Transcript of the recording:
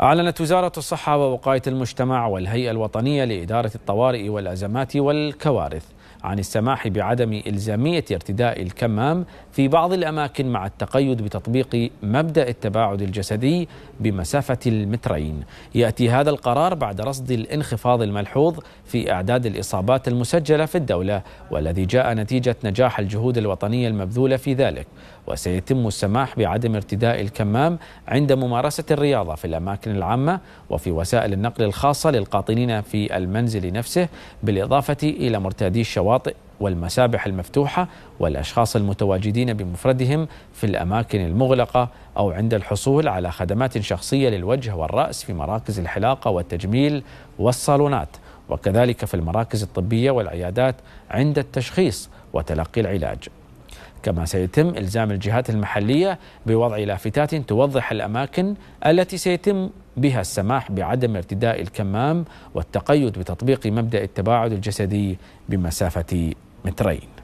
أعلنت وزارة الصحة ووقاية المجتمع والهيئة الوطنية لإدارة الطوارئ والأزمات والكوارث عن السماح بعدم إلزامية ارتداء الكمام في بعض الأماكن مع التقيد بتطبيق مبدأ التباعد الجسدي بمسافة المترين يأتي هذا القرار بعد رصد الانخفاض الملحوظ في أعداد الإصابات المسجلة في الدولة والذي جاء نتيجة نجاح الجهود الوطنية المبذولة في ذلك وسيتم السماح بعدم ارتداء الكمام عند ممارسة الرياضة في الأماكن العامة وفي وسائل النقل الخاصة للقاطنين في المنزل نفسه بالإضافة إلى مرتادي الشمال الشواطئ والمسابح المفتوحة والأشخاص المتواجدين بمفردهم في الأماكن المغلقة أو عند الحصول على خدمات شخصية للوجه والرأس في مراكز الحلاقة والتجميل والصالونات وكذلك في المراكز الطبية والعيادات عند التشخيص وتلقي العلاج كما سيتم الزام الجهات المحليه بوضع لافتات توضح الاماكن التي سيتم بها السماح بعدم ارتداء الكمام والتقيد بتطبيق مبدا التباعد الجسدي بمسافه مترين